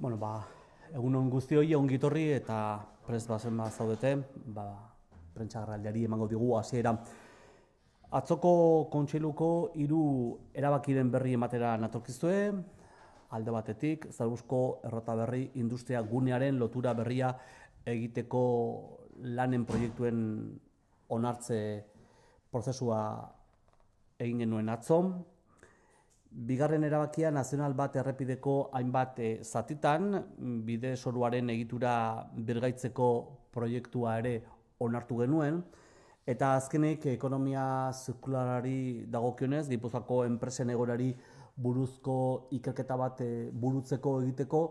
Bueno, ba, egun hon guzti hori, egun gitorri eta prez bazen bat zaudete, ba, prentxagarraldiari emango digu hasiera. Atzoko kontseiluko hiru erabakiren berri ematera natorkizue, alde batetik, Zarbusko errota berri industria gunearen lotura berria egiteko lanen proiektuen onartze prozesua egin genuen atzon, Bigarren erabakia nazional bat errepideko hainbat eh, zatitan, bide soruaren egitura bergaitzeko proiektua ere onartu genuen, eta azkenik ekonomia zirkularari dagokionez, Gipuzkoako enpresen egorari buruzko ikerketa bat eh, burutzeko egiteko,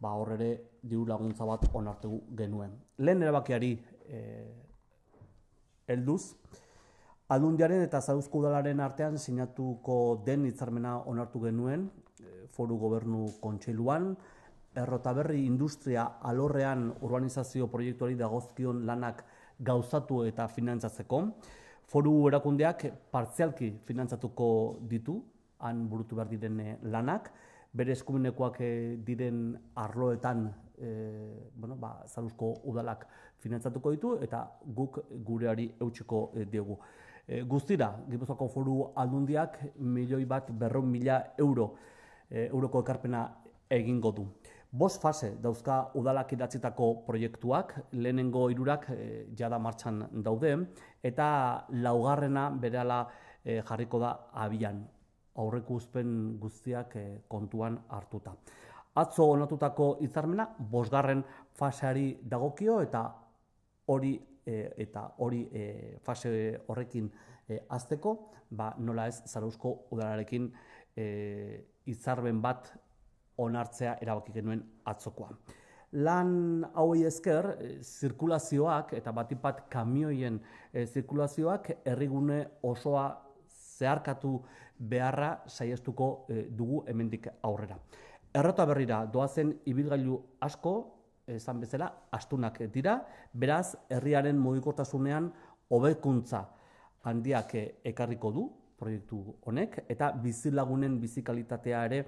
ba hor ere diru laguntza bat onartu genuen. Lehen erabakiari eh, helduz, Aldundiaren eta zauzko udalaren artean sinatuko den hitzarmena onartu genuen eh, foru gobernu kontseiluan, errotaberri industria alorrean urbanizazio proiektuari dagozkion lanak gauzatu eta finantzatzeko. Foru erakundeak partzialki finantzatuko ditu, han burutu behar diren eh, lanak, bere eskuminekoak eh, diren arloetan e, bueno, ba, udalak finantzatuko ditu, eta guk gureari eutxeko diogu e, guztira, Gipuzkoako foru aldundiak milioi bat berron mila euro eh, euroko ekarpena egingo du. Bost fase dauzka udalak idatzitako proiektuak, lehenengo irurak e, eh, jada martxan daude, eta laugarrena berela jarriko da abian, aurreko uzpen guztiak kontuan hartuta. Atzo onatutako hitzarmena bosgarren faseari dagokio eta hori E, eta hori e, fase horrekin e, azteko, ba, nola ez zarauzko udalarekin izarben bat onartzea erabaki genuen atzokoa. Lan hauei ezker, zirkulazioak eta batipat kamioien zirkulazioak errigune osoa zeharkatu beharra saiestuko dugu hemendik aurrera. Errota berrira, doazen ibilgailu asko, esan bezala, astunak dira, beraz, herriaren mugikortasunean hobekuntza handiak ekarriko du proiektu honek, eta bizilagunen bizikalitatea ere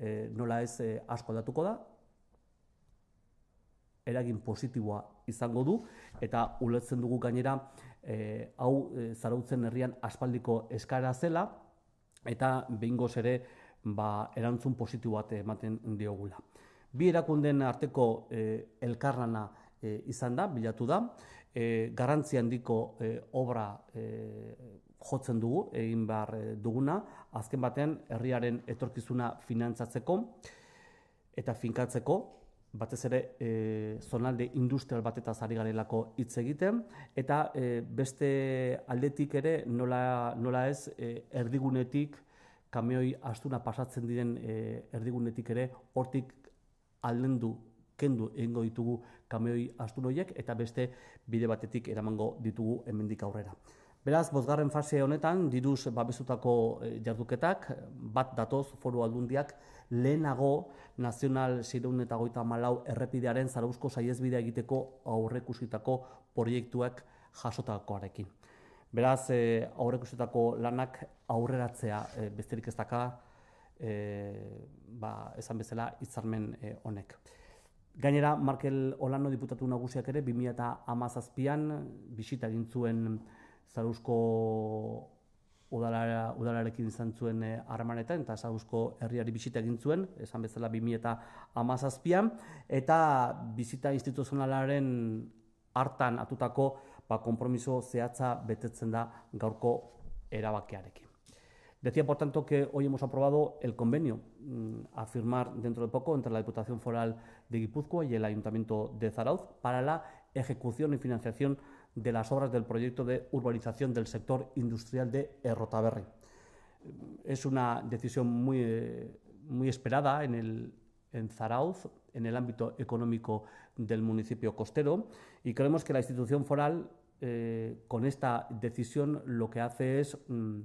e, nola ez eh, asko datuko da, eragin positiboa izango du, eta uletzen dugu gainera, eh, hau zarautzen herrian aspaldiko eskara zela, eta behingoz ere ba, erantzun positiboa ematen diogula bi erakundeen arteko e, izan da, bilatu da, e, eh, garantzia handiko obra jotzen dugu, egin behar duguna, azken batean herriaren etorkizuna finantzatzeko eta finkatzeko, batez ere e, zonalde industrial bat eta garelako hitz egiten, eta beste aldetik ere nola, nola ez erdigunetik, kamioi astuna pasatzen diren erdigunetik ere, hortik aldendu, kendu egingo ditugu kamioi astunoiek eta beste bide batetik eramango ditugu hemendik aurrera. Beraz, bozgarren fase honetan, diruz babesutako eh, jarduketak, bat datoz foru aldundiak, lehenago nazional zireun eta malau errepidearen zarauzko saiezbidea egiteko aurrekusitako proiektuak jasotakoarekin. Beraz, eh, aurrekusitako lanak aurreratzea eh, besterik ez daka, e, ba, esan bezala hitzarmen eh, honek. Gainera, Markel Olano diputatu nagusiak ere 2018an bisita egin zuen Zarauzko udalarekin izan zuen eh, harremanetan eta Zarauzko herriari bisita egin zuen, esan bezala 2018an eta bisita instituzionalaren hartan atutako ba konpromiso zehatza betetzen da gaurko erabakiarekin. Decía, por tanto, que hoy hemos aprobado el convenio mm, a firmar dentro de poco entre la Diputación Foral de Guipúzcoa y el Ayuntamiento de Zarauz para la ejecución y financiación de las obras del proyecto de urbanización del sector industrial de Errotaberri. Es una decisión muy, eh, muy esperada en, el, Zarauz, en el ámbito económico del municipio costero, y creemos que la institución foral, eh, con esta decisión, lo que hace es... Mm,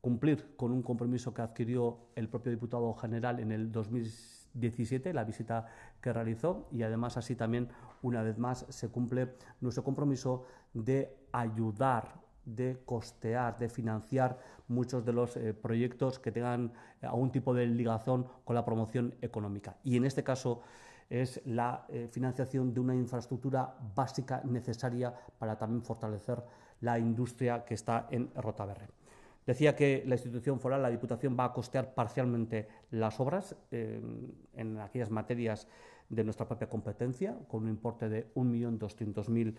cumplir con un compromiso que adquirió el propio diputado general en el 2017, la visita que realizó, y además así también, una vez más, se cumple nuestro compromiso de ayudar de costear, de financiar muchos de los eh, proyectos que tengan eh, algún tipo de ligazón con la promoción económica. Y en este caso es la eh, financiación de una infraestructura básica necesaria para también fortalecer la industria que está en Rotaberre. Decía que la institución foral, la Diputación, va a costear parcialmente las obras eh, en aquellas materias de nuestra propia competencia, con un importe de 1.200.000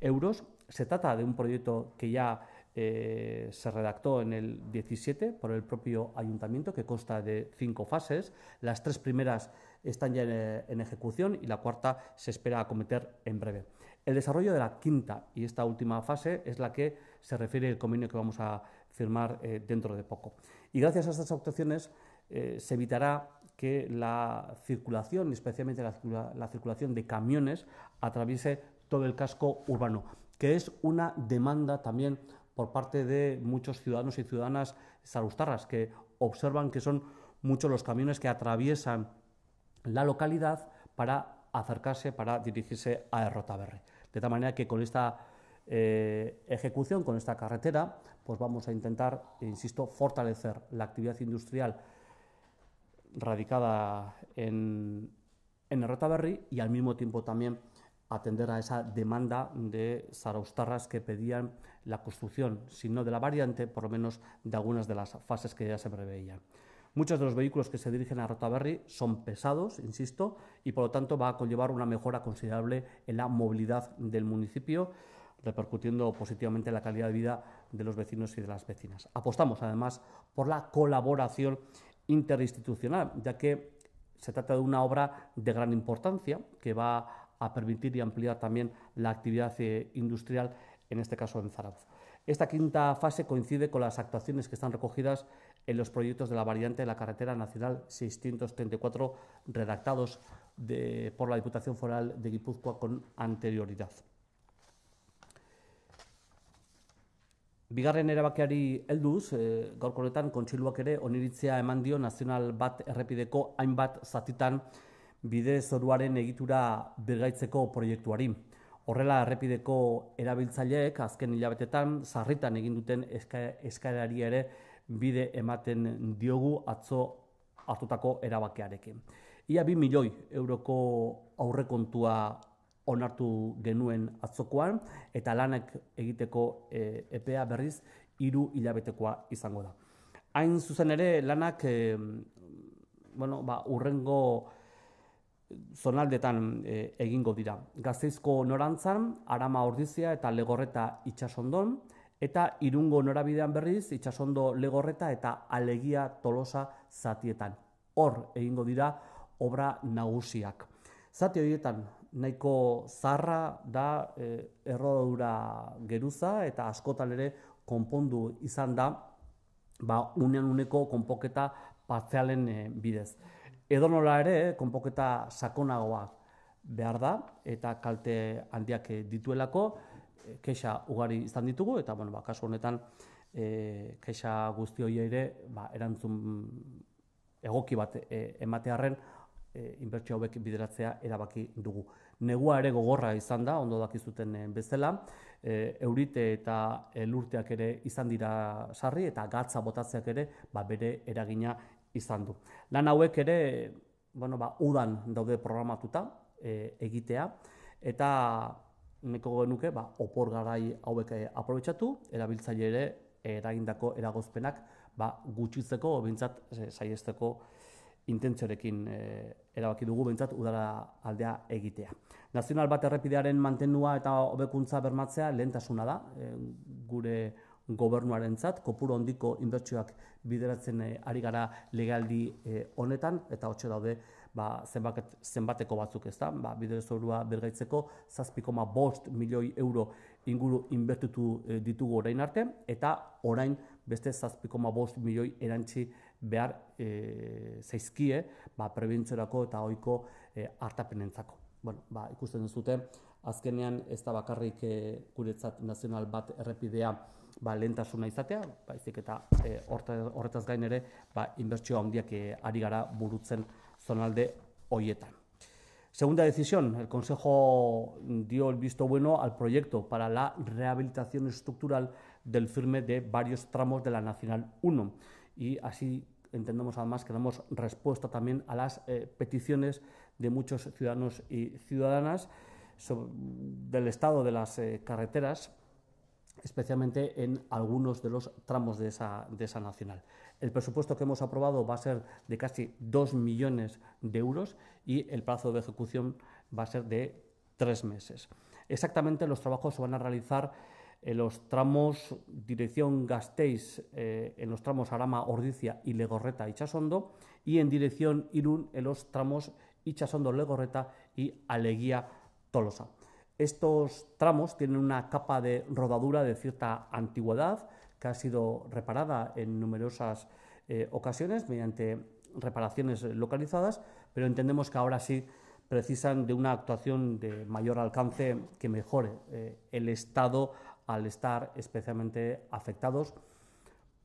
euros. Se trata de un proyecto que ya eh, se redactó en el 17 por el propio ayuntamiento, que consta de cinco fases. Las tres primeras están ya eh, en, ejecución y la cuarta se espera acometer en breve. El desarrollo de la quinta y esta última fase es la que se refiere el convenio que vamos a firmar eh, dentro de poco. Y gracias a estas actuaciones eh, se evitará que la circulación, especialmente la, circulación de camiones, atraviese todo el casco urbano, que es una demanda también por parte de muchos ciudadanos y ciudadanas sarustarras que observan que son muchos los camiones que atraviesan la localidad para acercarse, para dirigirse a Rotaberre. De tal manera que con esta eh, ejecución, con esta carretera, pues vamos a intentar, insisto, fortalecer la actividad industrial radicada en, en y al mismo tiempo también atender a esa demanda de saraustarras que pedían la construcción, si no de la variante, por lo menos de algunas de las fases que ya se preveían. Muchos de los vehículos que se dirigen a Rotaberry son pesados, insisto, y por lo tanto va a conllevar una mejora considerable en la movilidad del municipio, repercutiendo positivamente en la calidad de vida de los vecinos y de las vecinas. Apostamos además por la colaboración interinstitucional, ya que se trata de una obra de gran importancia que va a permitir y ampliar también la actividad eh, industrial, en este caso en Zaragoza. Esta quinta fase coincide con las actuaciones que están recogidas en los proyectos de la variante de la carretera nacional 634 redactados por la Diputación Foral de Guipúzcoa con anterioridad. Bigarren erabakiari helduz, e, gaurko kontsiluak ere oniritzea eman dio nazional bat errepideko hainbat zatitan bide zoruaren egitura bergaitzeko proiektuari. Horrela errepideko erabiltzaileek azken hilabetetan sarritan egin duten eskaerari ere bide ematen diogu atzo hartutako erabakiarekin. Ia 2 milioi euroko aurrekontua onartu genuen atzokoan, eta lanek egiteko e, EPEA berriz iru hilabetekoa izango da. Hain zuzen ere lanak e, bueno, ba, urrengo zonaldetan e, egingo dira. Gazteizko norantzan, arama ordizia eta legorreta itxasondon, eta irungo norabidean berriz itxasondo legorreta eta alegia tolosa zatietan. Hor egingo dira obra nagusiak. Zati horietan, nahiko zarra da e, geruza eta askotan ere konpondu izan da ba, unean uneko konpoketa partzialen e, bidez. Edo nola ere konpoketa sakonagoa behar da eta kalte handiak e, dituelako e, kexa ugari izan ditugu eta bueno, ba, kasu honetan e, kexa ere ba, erantzun egoki bat e, ematearen e, inbertsio hauek bideratzea erabaki dugu. Negua ere gogorra izan da, ondo dakizuten eh, bezala, e, eh, eurite eta elurteak ere izan dira sarri eta gatza botatzeak ere ba, bere eragina izan du. Lan hauek ere, bueno, ba, udan daude programatuta e, egitea, eta neko genuke ba, opor garai hauek aprobetsatu, erabiltzaile ere eragindako eragozpenak ba, gutxitzeko, bintzat, saiesteko intentziorekin eh, erabaki dugu bentsat udara aldea egitea. Nazional bat errepidearen mantenua eta hobekuntza bermatzea lehentasuna da e, gure gobernuarentzat kopuru handiko inbertsioak bideratzen eh, ari gara legaldi honetan eta hotxe daude ba, zenbaket, zenbateko batzuk ez da, ba, bidezorua bergaitzeko 6,5 milioi euro inguru inbertitu ditugu orain arte eta orain beste 6,5 milioi erantzi behar e, zaizkie, ba, prebentzorako eta oiko eh, hartapenentzako. Bueno, ba, ikusten duzute, azkenean ez da bakarrik e, guretzat nazional bat errepidea ba, lehentasuna izatea, ba, eta e, horretaz gain ere, ba, inbertsio handiak e, ari gara burutzen zonalde hoietan. Segunda decisión, el Consejo dio el visto bueno al proyecto para la rehabilitación estructural del firme de varios tramos de la Nacional 1 y así entendemos además que damos respuesta también a las eh, peticiones de muchos ciudadanos y ciudadanas del estado de las eh, carreteras, especialmente en algunos de los tramos de esa, de esa nacional. El presupuesto que hemos aprobado va a ser de casi 2 millones de euros y el plazo de ejecución va a ser de tres meses. Exactamente los trabajos se van a realizar en los tramos dirección Gasteiz, eh, en los tramos Arama, Ordicia y Legorreta, Chasondo, y en dirección Irún, en los tramos Ichasondo, Legorreta y Aleguía, Tolosa. Estos tramos tienen una capa de rodadura de cierta antigüedad que ha sido reparada en numerosas eh, ocasiones mediante reparaciones localizadas, pero entendemos que ahora sí precisan de una actuación de mayor alcance que mejore eh, el estado al estar especialmente afectados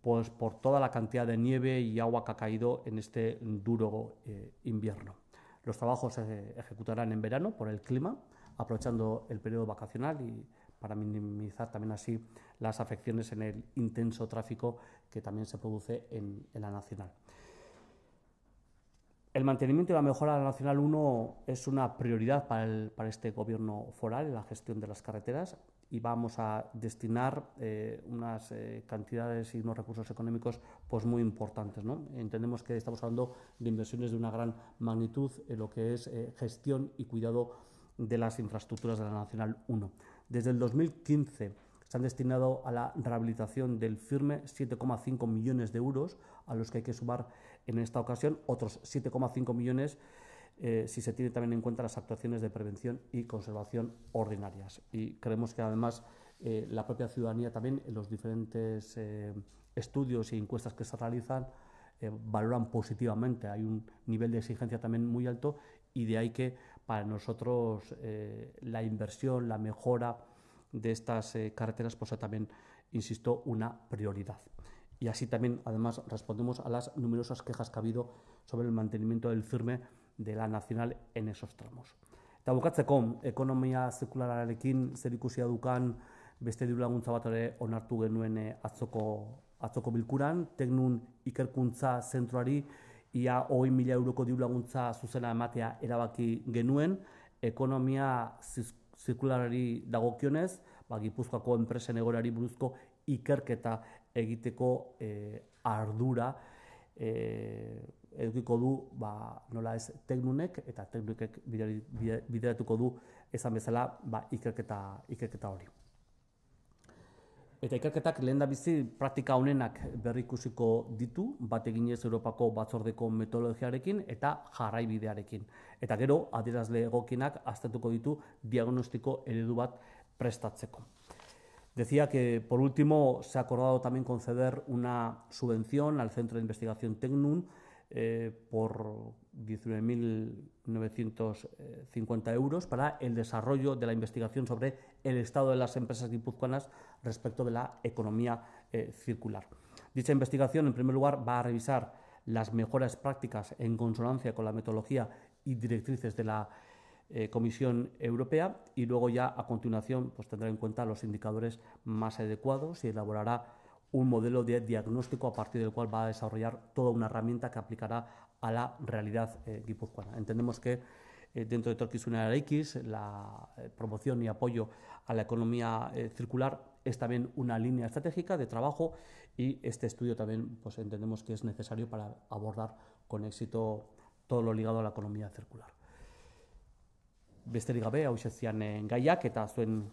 pues, por toda la cantidad de nieve y agua que ha caído en este duro eh, invierno. Los trabajos se ejecutarán en verano por el clima, aprovechando el periodo vacacional y para minimizar también así las afecciones en el intenso tráfico que también se produce en, la Nacional. El mantenimiento y la mejora de la Nacional 1 es una prioridad para este gobierno foral en la gestión de las carreteras y vamos a destinar eh, unas eh, cantidades y unos recursos económicos pues muy importantes. Entendemos que estamos hablando de inversiones de una gran magnitud en lo que es eh, gestión y cuidado de las infraestructuras de la Nacional 1. Desde el 2015 se han destinado a la rehabilitación del firme 7,5 millones de euros, a los que hay que sumar en esta ocasión otros 7,5 millones eh, si se tiene también en cuenta las actuaciones de prevención y conservación ordinarias. Y creemos que además eh, la propia ciudadanía también en los diferentes eh, estudios y encuestas que se realizan valoran positivamente. Hay un nivel de exigencia también muy alto y de ahí que para nosotros la inversión, la mejora de estas carreteras pues también, insisto, una prioridad. Y así también, además, respondemos a las numerosas quejas que ha habido sobre el mantenimiento del firme de la nacional en esos tramos. Eta bukatzeko, ekonomia zirkulararekin zer dukan beste diru laguntza bat ere onartu genuen eh, atzoko, atzoko bilkuran, teknun ikerkuntza zentroari, ia hoi mila euroko diru laguntza zuzena ematea erabaki genuen, ekonomia zirkularari dagokionez, ba, gipuzkoako enpresen egorari buruzko ikerketa egiteko eh, ardura, e, edukiko du, ba, nola ez, teknunek, eta teknikek bideratuko du, esan bezala, ba, ikerketa, ikerketa hori. Eta ikerketak lehen da bizi praktika honenak berrikusiko ditu, bat eginez Europako batzordeko metodologiarekin eta jarraibidearekin. Eta gero, adierazle egokinak aztetuko ditu diagnostiko eredu bat prestatzeko. Decía que, por último, se ha acordado también conceder una subvención al Centro de Investigación Tecnun, eh, por 19.950 euros para el desarrollo de la investigación sobre el estado de las empresas guipuzcoanas respecto de la economía eh, circular. Dicha investigación, en primer lugar, va a revisar las mejoras prácticas en consonancia con la metodología y directrices de la eh, Comisión Europea y luego ya a continuación pues, tendrá en cuenta los indicadores más adecuados y elaborará un modelo de diagnóstico a partir del cual va a desarrollar toda una herramienta que aplicará a la realidad eh, guipuzcoana. Entendemos que eh, dentro de Torquizuna X, la eh, promoción y apoyo a la economía eh, circular es también una línea estratégica de trabajo y este estudio también pues, entendemos que es necesario para abordar con éxito todo lo ligado a la economía circular. Besterik gabe, hau gaiak eta zuen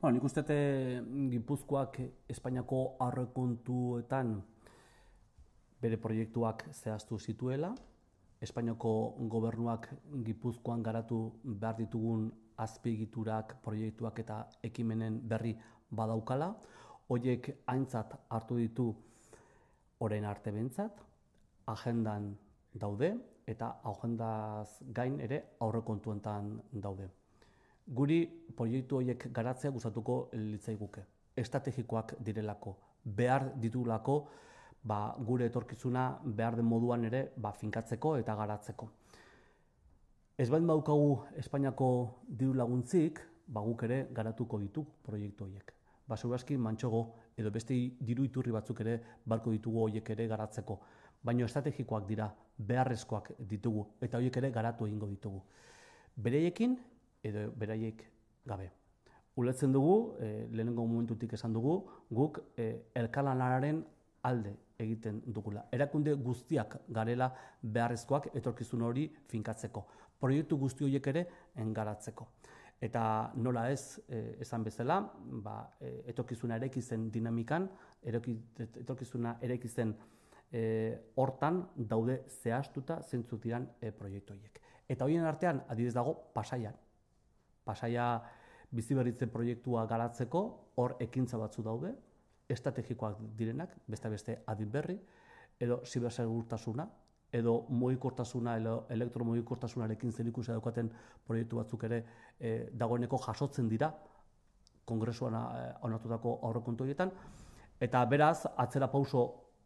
Bueno, nik uste mm, Gipuzkoak Espainiako aurrekontuetan bere proiektuak zehaztu zituela, Espainiako gobernuak Gipuzkoan garatu behar ditugun azpigiturak, proiektuak eta ekimenen berri badaukala, hoiek aintzat hartu ditu orain artebentzat, bentzat, agendan daude, eta agendaz gain ere aurrekontuentan daude guri proiektu horiek garatzea gustatuko litzaiguke. Estrategikoak direlako, behar ditulako, ba, gure etorkizuna behar den moduan ere, ba, finkatzeko eta garatzeko. Ez bain baukagu Espainiako diru laguntzik, ba, guk ere garatuko ditu proiektu horiek. Ba, segurazki, mantxogo, edo beste diru iturri batzuk ere, barko ditugu horiek ere garatzeko. Baina estrategikoak dira, beharrezkoak ditugu, eta horiek ere garatu egingo ditugu. Bereiekin, edo beraiek gabe. Uletzen dugu, e, lehenengo momentutik esan dugu, guk e, elkalanaren alde egiten dugula. Erakunde guztiak garela beharrezkoak etorkizun hori finkatzeko. Proiektu guzti horiek ere engaratzeko. Eta nola ez e, esan bezala, ba, e, etorkizuna ereki dinamikan, etorkizuna ereki zen hortan daude zehaztuta zentzutiran e, proiektu horiek. Eta horien artean, adidez dago, pasaian pasaia biziberritze proiektua garatzeko, hor ekintza batzu daude, estrategikoak direnak, beste beste adin berri, edo zibersegurtasuna, edo moikortasuna, edo elektromugikortasunarekin zen daukaten proiektu batzuk ere e, dagoeneko jasotzen dira, kongresuan eh, onartutako aurre kontuietan eta beraz, atzera pauso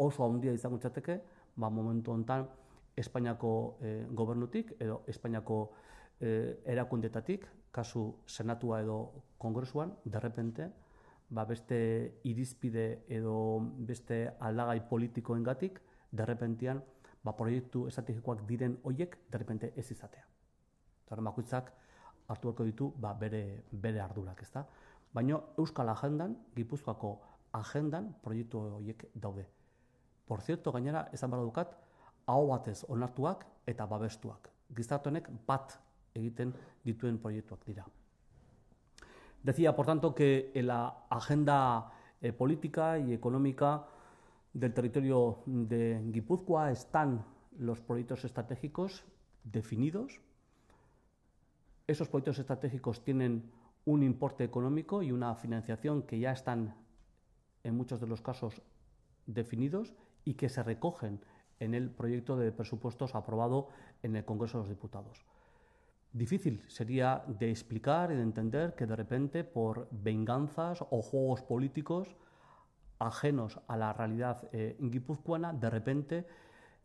oso handia izango txateke, ba, momentu honetan, Espainiako eh, gobernutik, edo Espainiako erakundetatik, kasu senatua edo kongresuan, derrepente, ba beste irizpide edo beste aldagai politikoengatik derrepentean ba proiektu estrategikoak diren hoiek derrepente ez izatea. Zara makuitzak hartu beharko ditu ba, bere, bere ardurak, ezta? Baina Euskal Agendan, Gipuzkoako agendan proiektu horiek daude. Por cierto, gainera, esan bala dukat, hau batez onartuak eta babestuak. Gizartonek bat egiten dituen proiektuak dira. Decía, por tanto, que en la agenda eh, política y económica del territorio de Guipúzcoa están los proyectos estratégicos definidos. Esos proyectos estratégicos tienen un importe económico y una financiación que ya están, en muchos de los casos, definidos y que se recogen en el proyecto de presupuestos aprobado en el Congreso de los Diputados. Difícil sería de explicar y de entender que de repente por venganzas o juegos políticos ajenos a la realidad eh, guipuzcoana, de repente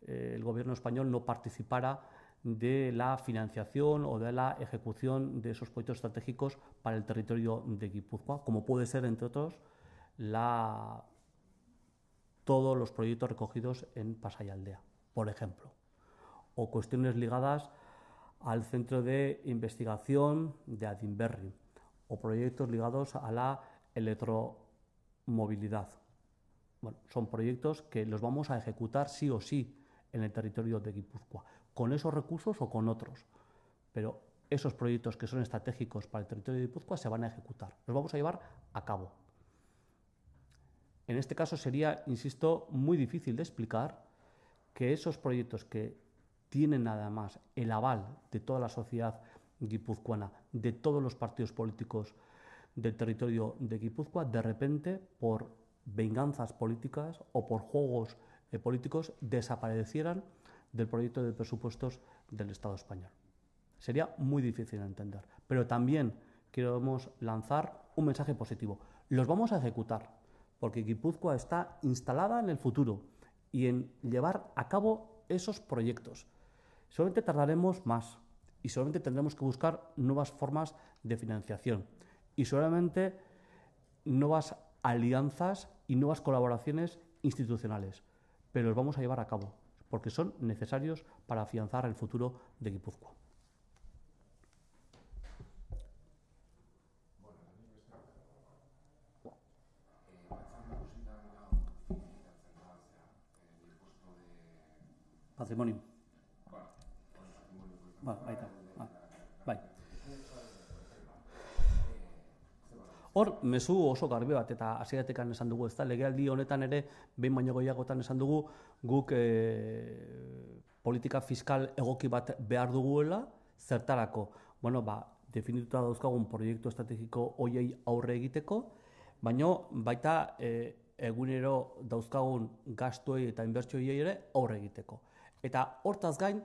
eh, el gobierno español no participara de la financiación o de la ejecución de esos proyectos estratégicos para el territorio de Guipúzcoa, como puede ser, entre otros, todos los proyectos recogidos en Pasayaldea, por ejemplo, o cuestiones ligadas al Centro de Investigación de Adinberry o proyectos ligados a la electromovilidad. son proyectos que los vamos a ejecutar sí o sí en el territorio de Guipúzcoa, con esos recursos o con otros. Pero esos proyectos que son estratégicos para el territorio de Guipúzcoa se van a ejecutar, los vamos a llevar a cabo. En este caso sería, insisto, muy difícil de explicar que esos proyectos que tienen más el aval de toda la sociedad guipuzcoana, de todos los partidos políticos del territorio de Guipúzcoa, de repente, por venganzas políticas o por juegos eh, políticos, desaparecieran del proyecto de presupuestos del Estado español. Sería muy difícil de entender, pero también queremos lanzar un mensaje positivo. Los vamos a ejecutar, porque Guipúzcoa está instalada en el futuro y en llevar a cabo esos proyectos. Solamente tardaremos más y solamente tendremos que buscar nuevas formas de financiación y solamente nuevas alianzas y nuevas colaboraciones institucionales. Pero los vamos a llevar a cabo porque son necesarios para afianzar el futuro de Guipúzcoa. patrimonio. Ba, baita. Ba, bai. Hor, mezu oso garbi bat eta hasieratekan esan dugu, ezta legealdi honetan ere behin baino gehiagotan esan dugu guk e, politika fiskal egoki bat behar duguela zertarako. Bueno, ba, definituta dauzkagun proiektu estrategiko hoiei aurre egiteko, baino baita e, egunero dauzkagun gaztuei eta inbertsioei ere aurre egiteko. Eta hortaz gain,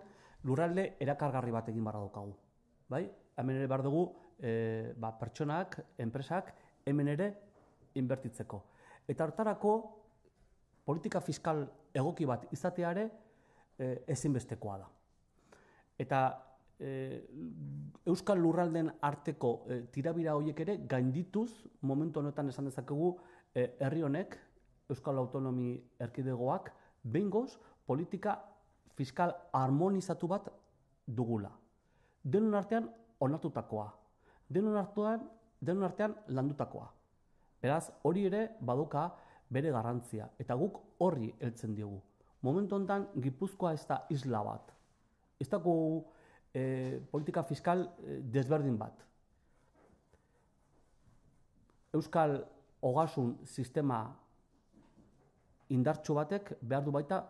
lurralde erakargarri bat egin barra daukagu. Bai? Hemen ere behar dugu e, ba, pertsonak, enpresak, hemen ere inbertitzeko. Eta hartarako politika fiskal egoki bat izateare e, eh, ezinbestekoa da. Eta e, Euskal lurralden arteko tirabira horiek ere gaindituz momentu honetan esan dezakegu herri honek Euskal Autonomi Erkidegoak bengoz politika fiskal harmonizatu bat dugula. Denon artean onatutakoa. Denon artean, denon artean landutakoa. Beraz, hori ere baduka bere garrantzia eta guk horri heltzen diogu. Momentu hontan Gipuzkoa ez da isla bat. Ez da eh, politika fiskal eh, desberdin bat. Euskal hogasun sistema indartxo batek behar du baita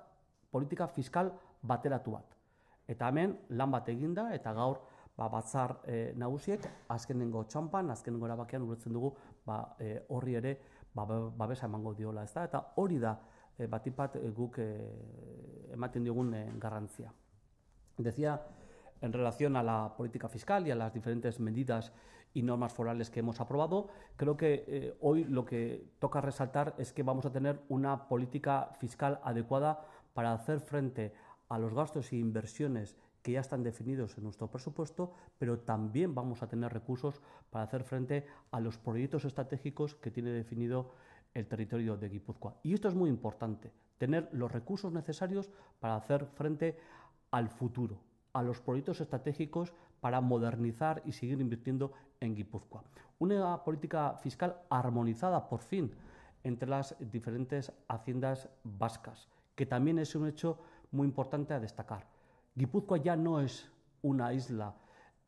politika fiskal bateratu bat. Eta hemen lan bat eginda eta gaur ba, batzar e, nagusiek azkenengo txampan, azkenengo erabakian urutzen dugu ba, eh, horri ere ba, ba, babesa ba, emango diola, ezta? Eta hori da e, eh, batipat guk ematen diogun garrantzia. Dezia, en relación a la política fiscal y a las diferentes medidas y normas forales que hemos aprobado, creo que hoy lo que toca resaltar es que vamos a tener una política fiscal adecuada para hacer frente a los gastos e inversiones que ya están definidos en nuestro presupuesto, pero también vamos a tener recursos para hacer frente a los proyectos estratégicos que tiene definido el territorio de Guipúzcoa. Y esto es muy importante, tener los recursos necesarios para hacer frente al futuro, a los proyectos estratégicos para modernizar y seguir invirtiendo en Guipúzcoa. Una política fiscal armonizada por fin entre las diferentes haciendas vascas, que también es un hecho muy importante a destacar. Guipúzcoa ya no es una isla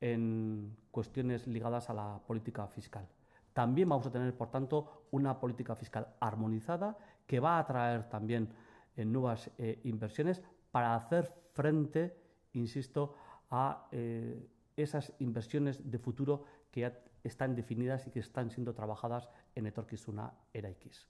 en cuestiones ligadas a la política fiscal. También vamos a tener, por tanto, una política fiscal armonizada que va a atraer también eh, nuevas eh, inversiones para hacer frente, insisto, a eh, esas inversiones de futuro que ya están definidas y que están siendo trabajadas en Etorkizuna Eraikis.